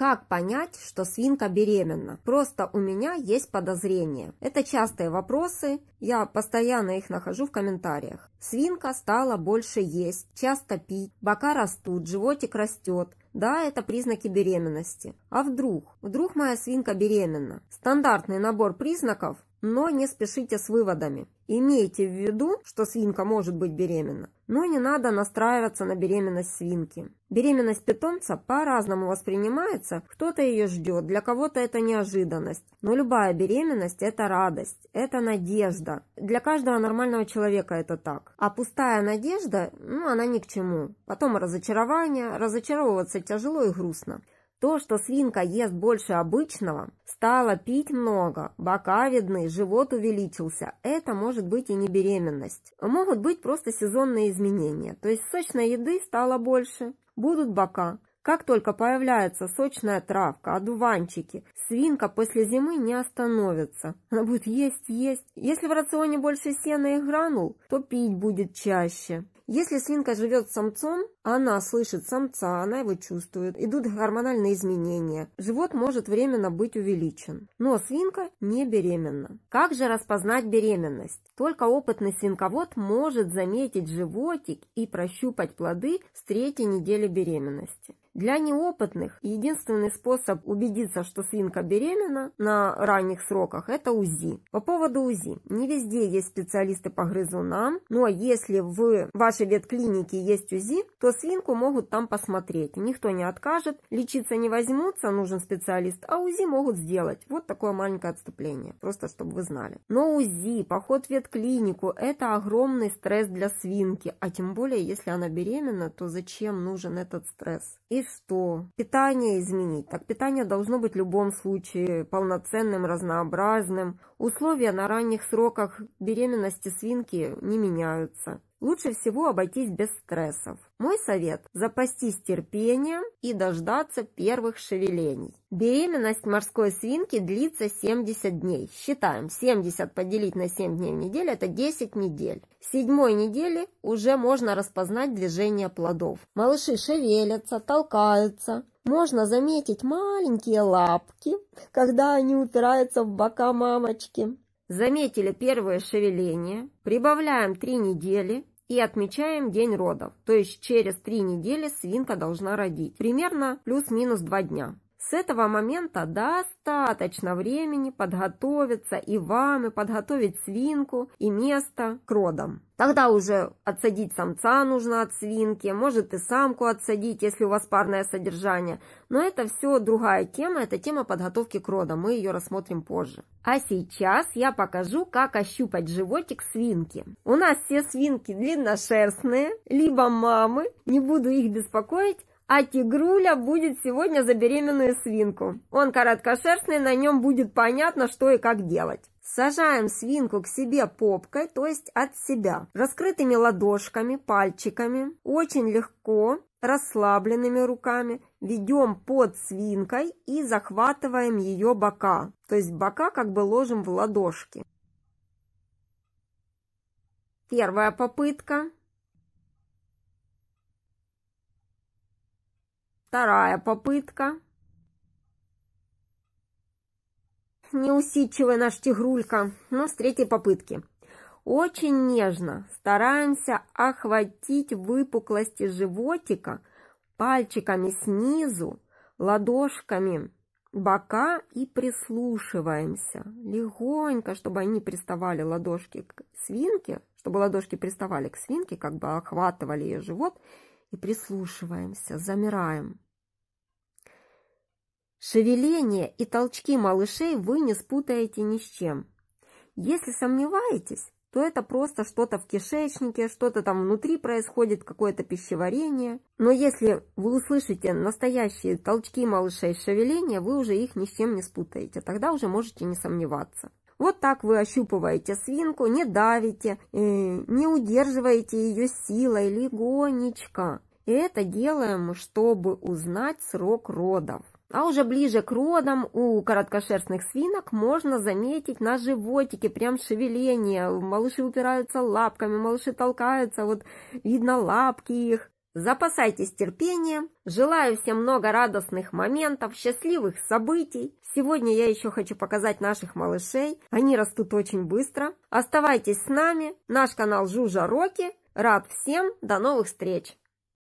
Как понять, что свинка беременна? Просто у меня есть подозрение. Это частые вопросы, я постоянно их нахожу в комментариях. Свинка стала больше есть, часто пить, бока растут, животик растет, да, это признаки беременности. А вдруг? Вдруг моя свинка беременна? Стандартный набор признаков но не спешите с выводами. Имейте в виду, что свинка может быть беременна, но не надо настраиваться на беременность свинки. Беременность питомца по-разному воспринимается, кто-то ее ждет, для кого-то это неожиданность, но любая беременность – это радость, это надежда. Для каждого нормального человека это так. А пустая надежда, ну она ни к чему. Потом разочарование, разочаровываться тяжело и грустно. То, что свинка ест больше обычного, стала пить много, бока видны, живот увеличился, это может быть и не беременность. Могут быть просто сезонные изменения, то есть сочной еды стало больше, будут бока. Как только появляется сочная травка, одуванчики, свинка после зимы не остановится. Она будет есть, есть. Если в рационе больше сена и гранул, то пить будет чаще. Если свинка живет с самцом, она слышит самца, она его чувствует, идут гормональные изменения. Живот может временно быть увеличен. Но свинка не беременна. Как же распознать беременность? Только опытный свинковод может заметить животик и прощупать плоды с третьей недели беременности. Для неопытных единственный способ убедиться, что свинка беременна на ранних сроках – это УЗИ. По поводу УЗИ. Не везде есть специалисты по грызунам, но если в вашей ветклинике есть УЗИ, то свинку могут там посмотреть. Никто не откажет, лечиться не возьмутся, нужен специалист, а УЗИ могут сделать. Вот такое маленькое отступление, просто чтобы вы знали. Но УЗИ, поход в ветклинику – это огромный стресс для свинки, а тем более, если она беременна, то зачем нужен этот стресс? И что? Питание изменить. Так питание должно быть в любом случае полноценным, разнообразным. Условия на ранних сроках беременности свинки не меняются лучше всего обойтись без стрессов. Мой совет – запастись терпением и дождаться первых шевелений. Беременность морской свинки длится 70 дней. Считаем, 70 поделить на 7 дней в неделю – это 10 недель. В седьмой неделе уже можно распознать движение плодов. Малыши шевелятся, толкаются, можно заметить маленькие лапки, когда они упираются в бока мамочки. Заметили первое шевеление, прибавляем 3 недели и отмечаем день родов, то есть через 3 недели свинка должна родить, примерно плюс-минус 2 дня. С этого момента достаточно времени подготовиться и вам, и подготовить свинку и место к родам. Тогда уже отсадить самца нужно от свинки, может и самку отсадить, если у вас парное содержание. Но это все другая тема, это тема подготовки к родам, мы ее рассмотрим позже. А сейчас я покажу, как ощупать животик свинки. У нас все свинки длинношерстные, либо мамы, не буду их беспокоить, а тигруля будет сегодня за беременную свинку. Он короткошерстный, на нем будет понятно, что и как делать. Сажаем свинку к себе попкой, то есть от себя, раскрытыми ладошками, пальчиками, очень легко, расслабленными руками, ведем под свинкой и захватываем ее бока, то есть бока как бы ложим в ладошки. Первая попытка Вторая попытка. Неусидчивый наш тигрулька, но с третьей попытки. Очень нежно стараемся охватить выпуклости животика пальчиками снизу, ладошками бока и прислушиваемся. Легонько, чтобы они приставали ладошки к свинке, чтобы ладошки приставали к свинке, как бы охватывали ее живот – и прислушиваемся, замираем. Шевеление и толчки малышей вы не спутаете ни с чем. Если сомневаетесь, то это просто что-то в кишечнике, что-то там внутри происходит, какое-то пищеварение. Но если вы услышите настоящие толчки малышей шевеления, вы уже их ни с чем не спутаете, тогда уже можете не сомневаться. Вот так вы ощупываете свинку, не давите, э, не удерживаете ее силой, легонечко. И Это делаем, чтобы узнать срок родов. А уже ближе к родам у короткошерстных свинок можно заметить на животике прям шевеление. Малыши упираются лапками, малыши толкаются, вот видно лапки их. Запасайтесь терпением. Желаю всем много радостных моментов, счастливых событий. Сегодня я еще хочу показать наших малышей. Они растут очень быстро. Оставайтесь с нами. Наш канал Жужа Роки. Рад всем. До новых встреч.